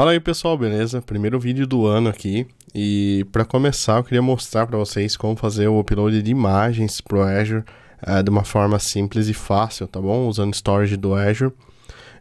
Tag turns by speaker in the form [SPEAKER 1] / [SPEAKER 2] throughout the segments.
[SPEAKER 1] Fala aí pessoal, beleza? Primeiro vídeo do ano aqui e para começar eu queria mostrar para vocês como fazer o upload de imagens pro Azure uh, de uma forma simples e fácil, tá bom? Usando storage do Azure.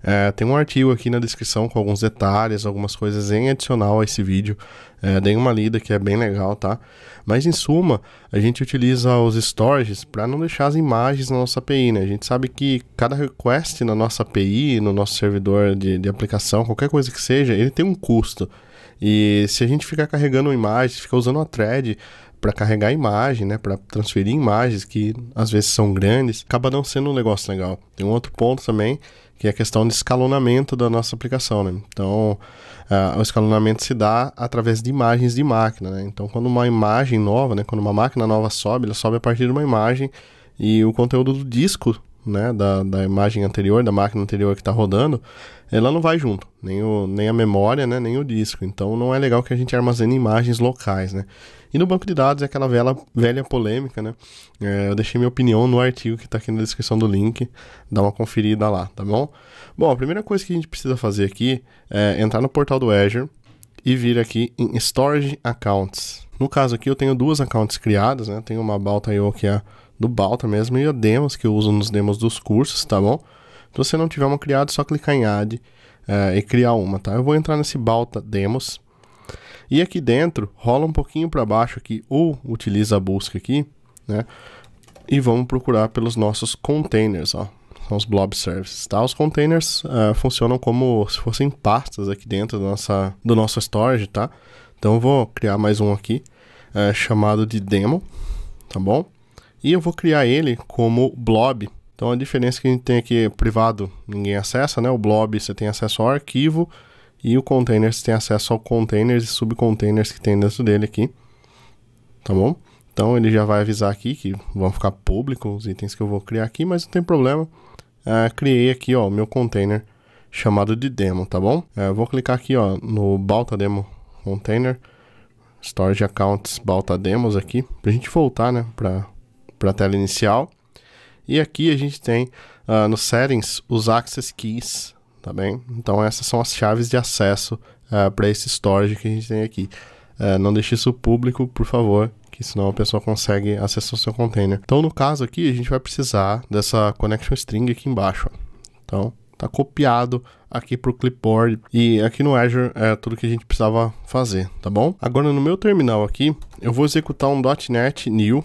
[SPEAKER 1] É, tem um artigo aqui na descrição com alguns detalhes, algumas coisas em adicional a esse vídeo. É, dei uma lida que é bem legal, tá? Mas em suma, a gente utiliza os storages para não deixar as imagens na nossa API, né? A gente sabe que cada request na nossa API, no nosso servidor de, de aplicação, qualquer coisa que seja, ele tem um custo. E se a gente ficar carregando imagens, ficar usando a thread para carregar imagem, né, para transferir imagens que às vezes são grandes, acaba não sendo um negócio legal. Tem um outro ponto também que é a questão de escalonamento da nossa aplicação. Né? Então, uh, o escalonamento se dá através de imagens de máquina. Né? Então, quando uma imagem nova, né, quando uma máquina nova sobe, ela sobe a partir de uma imagem e o conteúdo do disco né, da, da imagem anterior, da máquina anterior que está rodando, ela não vai junto, nem, o, nem a memória, né, nem o disco. Então não é legal que a gente armazene imagens locais, né? E no banco de dados é aquela vela, velha polêmica, né? É, eu deixei minha opinião no artigo que está aqui na descrição do link, dá uma conferida lá, tá bom? Bom, a primeira coisa que a gente precisa fazer aqui é entrar no portal do Azure e vir aqui em Storage Accounts. No caso aqui eu tenho duas accounts criadas, né? Tenho uma Balta.io que é do Balta mesmo e a demos que eu uso nos demos dos cursos, tá bom? Se você não tiver uma criada, é só clicar em Add uh, e criar uma, tá? Eu vou entrar nesse Balta Demos. E aqui dentro, rola um pouquinho para baixo aqui, ou utiliza a busca aqui, né? E vamos procurar pelos nossos containers, ó. São os blob services, tá? Os containers uh, funcionam como se fossem pastas aqui dentro do nossa, do nosso storage, tá? Então eu vou criar mais um aqui, uh, chamado de demo, tá bom? e eu vou criar ele como blob. Então a diferença é que a gente tem aqui privado, ninguém acessa, né? O blob você tem acesso ao arquivo e o container você tem acesso ao containers e subcontainers que tem dentro dele aqui. Tá bom? Então ele já vai avisar aqui que vão ficar públicos os itens que eu vou criar aqui, mas não tem problema. Ah, criei aqui ó, o meu container chamado de demo, tá bom? É, eu vou clicar aqui ó, no Balta Demo Container, Storage Accounts Balta Demos aqui, pra gente voltar né, pra para a tela inicial. E aqui a gente tem uh, nos settings os access keys, tá bem? Então essas são as chaves de acesso uh, ah, para esse storage que a gente tem aqui. Uh, não deixe isso público, por favor, que senão a pessoa consegue acessar o seu container. Então no caso aqui a gente vai precisar dessa connection string aqui embaixo. Ó. Então tá copiado aqui para o clipboard e aqui no Azure é tudo que a gente precisava fazer, tá bom? Agora no meu terminal aqui eu vou executar um .NET New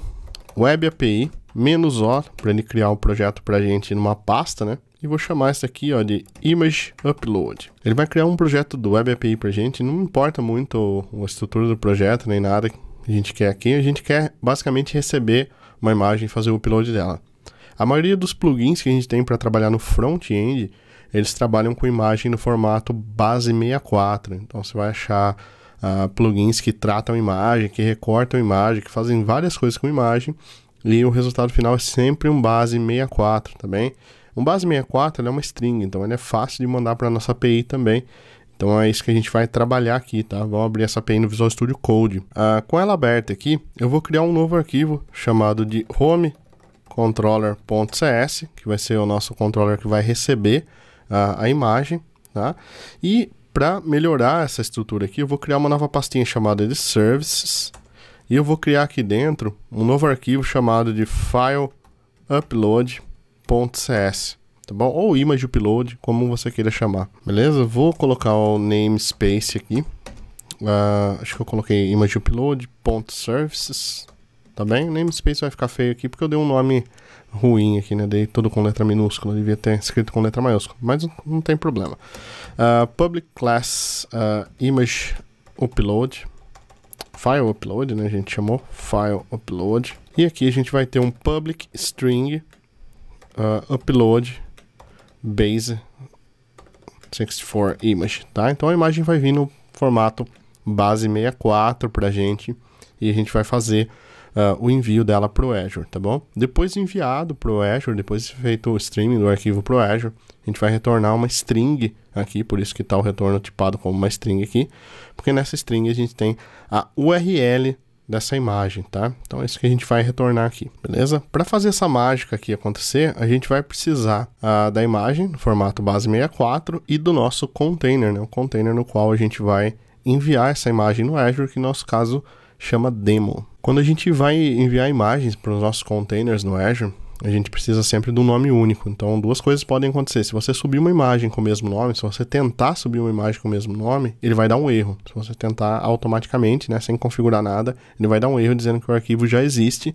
[SPEAKER 1] web API menos O para ele criar o um projeto para a gente numa pasta, né? E vou chamar isso aqui ó, de Image Upload. Ele vai criar um projeto do Web API para a gente, não importa muito a estrutura do projeto nem nada que a gente quer aqui, a gente quer basicamente receber uma imagem e fazer o upload dela. A maioria dos plugins que a gente tem para trabalhar no front-end, eles trabalham com imagem no formato base 64, então você vai achar uh, plugins que tratam imagem, que recortam imagem, que fazem várias coisas com imagem, e o resultado final é sempre um base 64, tá bem? Um base 64 é uma string, então ele é fácil de mandar para nossa API também. Então é isso que a gente vai trabalhar aqui, tá? Vamos abrir essa API no Visual Studio Code. Ah, com ela aberta aqui, eu vou criar um novo arquivo chamado de HomeController.cs, que vai ser o nosso controller que vai receber ah, a imagem, tá? E para melhorar essa estrutura aqui, eu vou criar uma nova pastinha chamada de services e eu vou criar aqui dentro um novo arquivo chamado de file upload.cs, tá bom? Ou image upload, como você queira chamar, beleza? Vou colocar o namespace aqui. Uh, acho que eu coloquei image upload.services, tá bem? Namespace vai ficar feio aqui porque eu dei um nome ruim aqui, né? Dei tudo com letra minúscula, devia ter escrito com letra maiúscula, mas não tem problema. Uh, public class uh, image upload, file upload, né? A gente chamou file upload. E aqui a gente vai ter um public string uh, upload base 64 image, tá? Então a imagem vai vir no formato base 64 pra gente e a gente vai fazer uh, o envio dela para o Azure, tá bom? Depois enviado para o Azure, depois feito o streaming do arquivo para o Azure, a gente vai retornar uma string aqui, por isso que está o retorno tipado como uma string aqui, porque nessa string a gente tem a URL dessa imagem, tá? Então é isso que a gente vai retornar aqui, beleza? Para fazer essa mágica aqui acontecer, a gente vai precisar uh, da imagem no formato base 64 e do nosso container, né? O container no qual a gente vai enviar essa imagem no Azure, que no nosso caso chama demo. Quando a gente vai enviar imagens para os nossos containers no Azure, a gente precisa sempre de um nome único. Então, duas coisas podem acontecer. Se você subir uma imagem com o mesmo nome, se você tentar subir uma imagem com o mesmo nome, ele vai dar um erro. Se você tentar automaticamente, né, sem configurar nada, ele vai dar um erro dizendo que o arquivo já existe.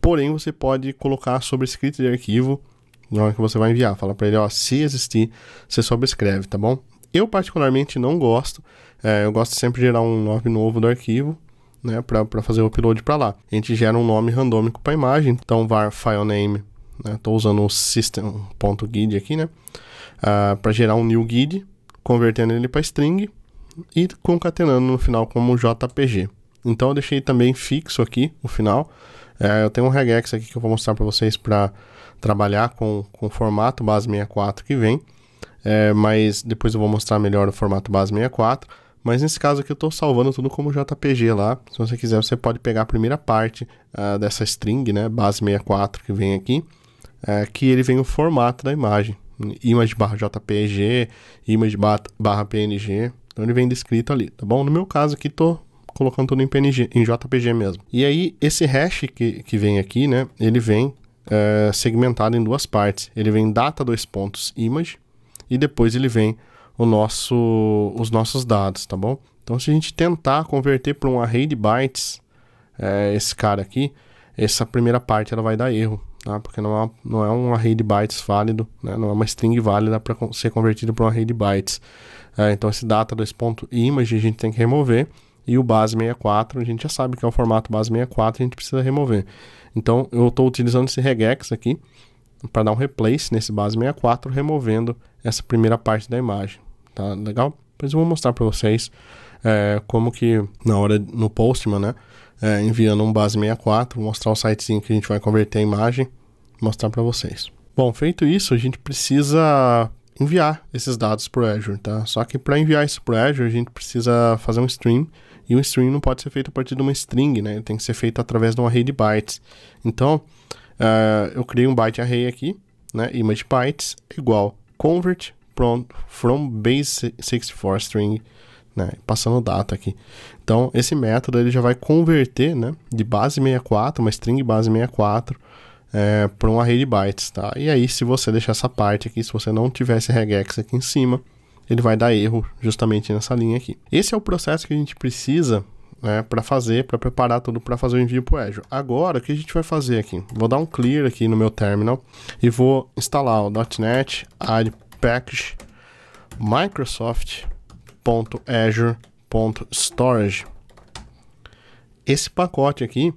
[SPEAKER 1] Porém, você pode colocar sobrescrito de arquivo na hora que você vai enviar. Fala para ele, ó, se existir, você sobrescreve, tá bom? Eu particularmente não gosto. É, eu gosto sempre de gerar um nome novo do arquivo né, para fazer o upload para lá. A gente gera um nome randômico para a imagem, então var file name, estou né, usando o system.gid aqui, né, uh, ah, para gerar um new guide, convertendo ele para string e concatenando no final como JPG. Então eu deixei também fixo aqui o final. É, eu tenho um regex aqui que eu vou mostrar para vocês para trabalhar com, com o formato base 64 que vem. É, mas depois eu vou mostrar melhor o formato base 64. Mas nesse caso aqui eu estou salvando tudo como JPG lá. Se você quiser, você pode pegar a primeira parte uh, dessa string, né, base64 que vem aqui, uh, que ele vem o formato da imagem. Image barra JPG, image barra PNG. Então ele vem descrito ali, tá bom? No meu caso aqui estou colocando tudo em PNG, em JPG mesmo. E aí esse hash que, que vem aqui, né, ele vem uh, segmentado em duas partes. Ele vem data dois pontos image e depois ele vem nosso, os nossos dados, tá bom? Então, se a gente tentar converter para um array de bytes é, esse cara aqui, essa primeira parte ela vai dar erro, tá? Porque não é, não é um array de bytes válido, né? não é uma string válida para ser convertida para um array de bytes. É, então, esse data 2.image a gente tem que remover e o base64, a gente já sabe que é o formato base64, a gente precisa remover. Então, eu estou utilizando esse regex aqui para dar um replace nesse base64, removendo essa primeira parte da imagem tá legal? Depois eu vou mostrar para vocês é, como que na hora no Postman, né? É, enviando um base 64, mostrar o sitezinho que a gente vai converter a imagem, mostrar para vocês. Bom, feito isso, a gente precisa enviar esses dados para o Azure, tá? Só que para enviar isso para o Azure, a gente precisa fazer um stream, e o stream não pode ser feito a partir de uma string, né? tem que ser feito através de uma array de bytes. Então, uh, eu criei um byte array aqui, né? Image bytes igual convert from, from base 64 string, né? Passando data aqui. Então, esse método ele já vai converter, né? De base 64, uma string base 64, é, para um array de bytes, tá? E aí, se você deixar essa parte aqui, se você não tivesse regex aqui em cima, ele vai dar erro justamente nessa linha aqui. Esse é o processo que a gente precisa né, para fazer, para preparar tudo para fazer o envio para o Azure. Agora, o que a gente vai fazer aqui? Vou dar um clear aqui no meu terminal e vou instalar o .NET add package microsoft.azure.storage. Esse pacote aqui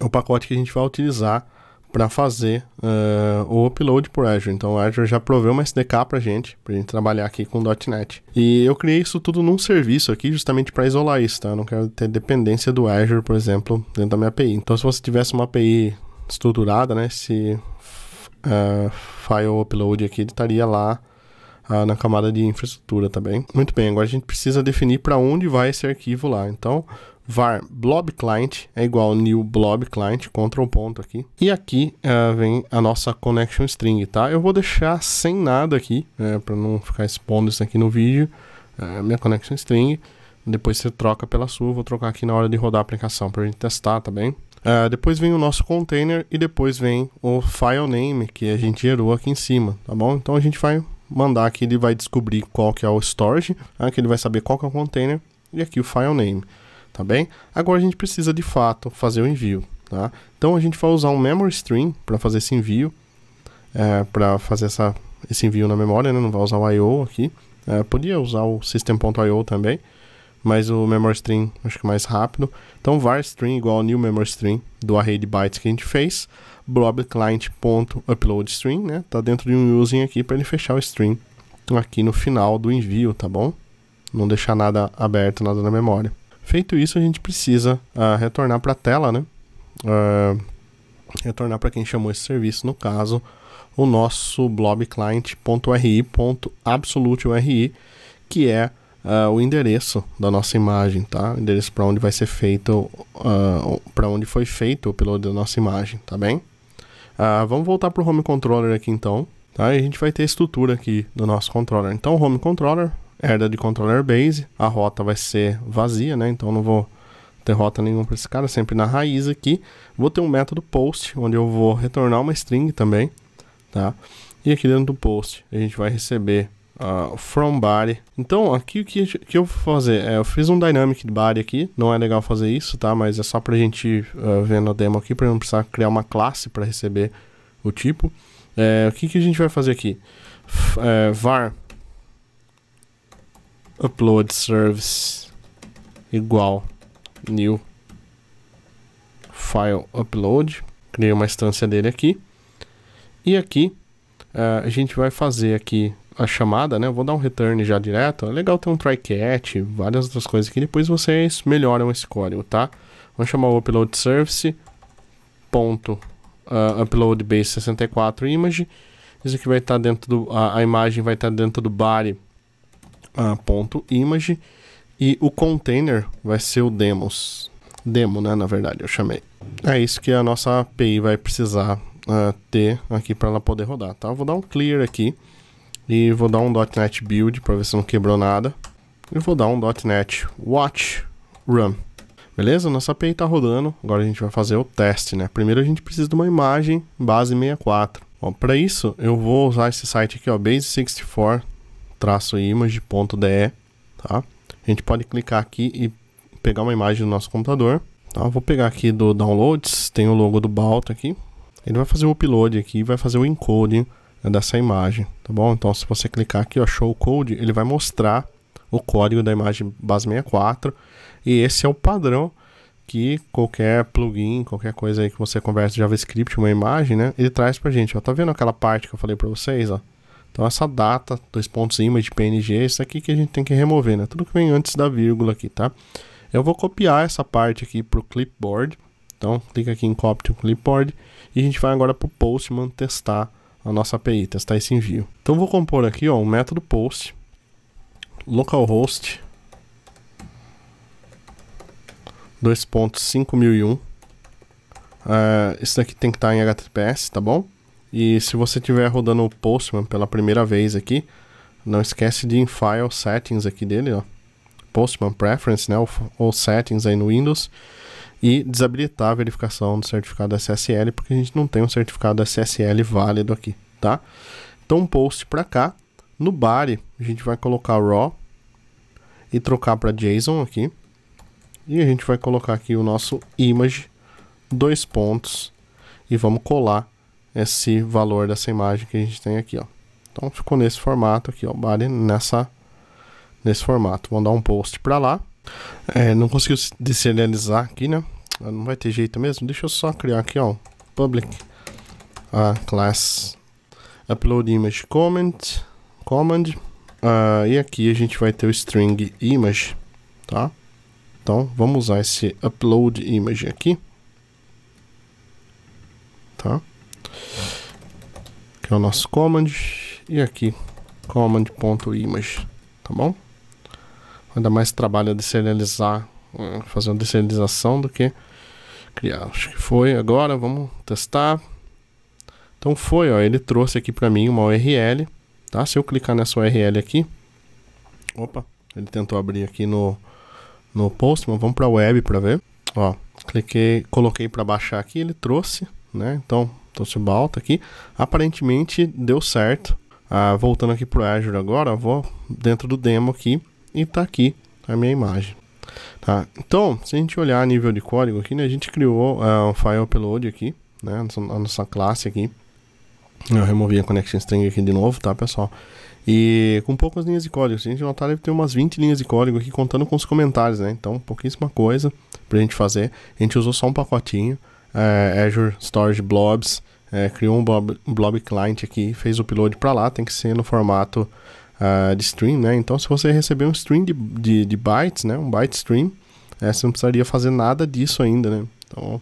[SPEAKER 1] é o pacote que a gente vai utilizar para fazer uh, o upload por Azure. Então, o Azure já proveu uma SDK para a gente, para gente trabalhar aqui com .NET. E eu criei isso tudo num serviço aqui, justamente para isolar isso, tá? Eu não quero ter dependência do Azure, por exemplo, dentro da minha API. Então, se você tivesse uma API estruturada, né, se uh, file upload aqui, ele estaria lá uh, na camada de infraestrutura, tá Muito bem, agora a gente precisa definir para onde vai esse arquivo lá. Então, var blob client é igual new blob client, contra o ponto aqui. E aqui uh, vem a nossa connection string, tá? Eu vou deixar sem nada aqui, é, para não ficar expondo isso aqui no vídeo, minha connection string. Depois você troca pela sua, vou trocar aqui na hora de rodar a aplicação para a gente testar, tá bem? Uh, depois vem o nosso container e depois vem o file name que a gente gerou aqui em cima, tá bom? Então a gente vai mandar que ele vai descobrir qual que é o storage, uh, que ele vai saber qual que é o container e aqui o file name, tá bem? Agora a gente precisa de fato fazer o envio, tá? Então a gente vai usar um memory stream para fazer esse envio, uh, é, para fazer essa, esse envio na memória, né? Não vai usar o I.O. aqui, é, podia usar o system.io também, mas o memory stream acho que mais rápido. Então var stream igual new memory stream do array de bytes que a gente fez, blob client.upload stream, né? Tá dentro de um using aqui para ele fechar o stream aqui no final do envio, tá bom? Não deixar nada aberto, nada na memória. Feito isso, a gente precisa uh, retornar para a tela, né? Uh, retornar para quem chamou esse serviço, no caso, o nosso blob client.ri.absoluteuri, que é uh, o endereço da nossa imagem, tá? O endereço para onde vai ser feito, uh, ah, para onde foi feito o upload da nossa imagem, tá bem? Uh, vamos voltar para o home controller aqui então, tá? E a gente vai ter a estrutura aqui do nosso controller. Então, o home controller herda de controller base, a rota vai ser vazia, né? Então, não vou ter rota nenhuma para esse cara, sempre na raiz aqui. Vou ter um método post, onde eu vou retornar uma string também, tá? E aqui dentro do post a gente vai receber uh, from body. Então, aqui o que, que eu vou fazer é, eu fiz um dynamic body aqui, não é legal fazer isso, tá? Mas é só pra gente uh, ver na demo aqui, pra não precisar criar uma classe para receber o tipo. É, o que, que a gente vai fazer aqui? F é, var upload service igual new file upload. Criei uma instância dele aqui. E aqui uh, a gente vai fazer aqui a chamada, né? Eu vou dar um return já direto. É legal ter um try catch, várias outras coisas aqui. Depois vocês melhoram esse código, tá? Vamos chamar o upload service ponto uh, upload base 64 image. Isso aqui vai estar tá dentro do a, a imagem vai estar tá dentro do body uh, ah, ponto image e o container vai ser o demos demo, né? Na verdade, eu chamei. É isso que a nossa API vai precisar uh, ter aqui para ela poder rodar, tá? Eu vou dar um clear aqui. E vou dar um .NET Build para ver se não quebrou nada. E vou dar um .NET Watch Run. Beleza? Nossa API está rodando. Agora a gente vai fazer o teste, né? Primeiro a gente precisa de uma imagem base 64. Para isso, eu vou usar esse site aqui, ó, base64-image.de, tá? A gente pode clicar aqui e pegar uma imagem do nosso computador. Tá? Vou pegar aqui do Downloads, tem o logo do Balta aqui. Ele vai fazer o upload aqui, vai fazer o encoding é dessa imagem, tá bom? Então, se você clicar aqui, ó, Show Code, ele vai mostrar o código da imagem Base64 e esse é o padrão que qualquer plugin, qualquer coisa aí que você converte JavaScript, uma imagem, né? Ele traz pra gente, ó, tá vendo aquela parte que eu falei pra vocês, ó? Então essa data, dois pontos image, png, isso aqui que a gente tem que remover, né? Tudo que vem antes da vírgula aqui, tá? Eu vou copiar essa parte aqui pro clipboard, então clica aqui em copy to clipboard e a gente vai agora pro Postman testar a nossa API, testar esse envio. Então vou compor aqui ó, um método post, localhost, 2.5001. Uh, isso daqui tem que estar tá em HTTPS, tá bom? E se você estiver rodando o Postman pela primeira vez aqui, não esquece de ir em File Settings aqui dele, ó. Postman Preference, né? Ou, ou Settings aí no Windows e desabilitar a verificação do certificado SSL, porque a gente não tem um certificado SSL válido aqui, tá? Então, um post para cá. No body, a gente vai colocar raw e trocar para JSON aqui. E a gente vai colocar aqui o nosso image, dois pontos, e vamos colar esse valor dessa imagem que a gente tem aqui, ó. Então ficou nesse formato aqui, ó, body nessa nesse formato. Vamos dar um post para lá. É, não conseguiu deserializar aqui, né? Não vai ter jeito mesmo. Deixa eu só criar aqui, ó. Public a class upload image comment command. Ah, e aqui a gente vai ter o string image, tá? Então vamos usar esse upload image aqui, tá? Que é o nosso command e aqui command.image, tá bom? ainda mais trabalho de serializar, eh, fazer uma deserialização do que criar. Acho que foi agora, vamos testar. Então foi, ó, ele trouxe aqui para mim uma URL, tá? Se eu clicar nessa URL aqui, opa, ele tentou abrir aqui no no Postman, vamos para web para ver. Ó, cliquei, coloquei para baixar aqui, ele trouxe, né? Então, trouxe o balta aqui. Aparentemente deu certo. Ah, voltando aqui pro Azure agora, vou dentro do demo aqui e está aqui a minha imagem. Tá? Então, se a gente olhar a nível de código aqui, né, a gente criou uh, um file upload aqui, né, a nossa classe aqui. Eu removi a connection string aqui de novo, tá, pessoal? E com poucas linhas de código. Se a gente notar, deve ter umas 20 linhas de código aqui contando com os comentários, né? Então, pouquíssima coisa pra gente fazer. A gente usou só um pacotinho, é, Azure Storage Blobs, é, criou um blob, blob client aqui, fez o upload para lá, tem que ser no formato uh, de stream, né? Então, se você receber um stream de, de, de bytes, né? Um byte stream, é, você não precisaria fazer nada disso ainda, né? Então,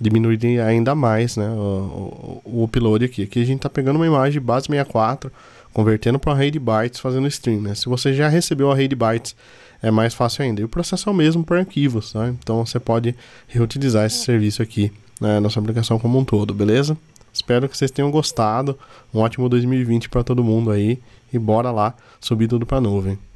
[SPEAKER 1] diminuiria ainda mais, né? O, o, o upload aqui. Aqui a gente tá pegando uma imagem de base 64, convertendo para um array de bytes, fazendo stream, né? Se você já recebeu o array de bytes, é mais fácil ainda. E o processo é o mesmo para arquivos, tá? Então, você pode reutilizar esse serviço aqui né, na sua aplicação como um todo, beleza? Espero que vocês tenham gostado. Um ótimo 2020 para todo mundo aí e bora lá subir tudo para nuvem.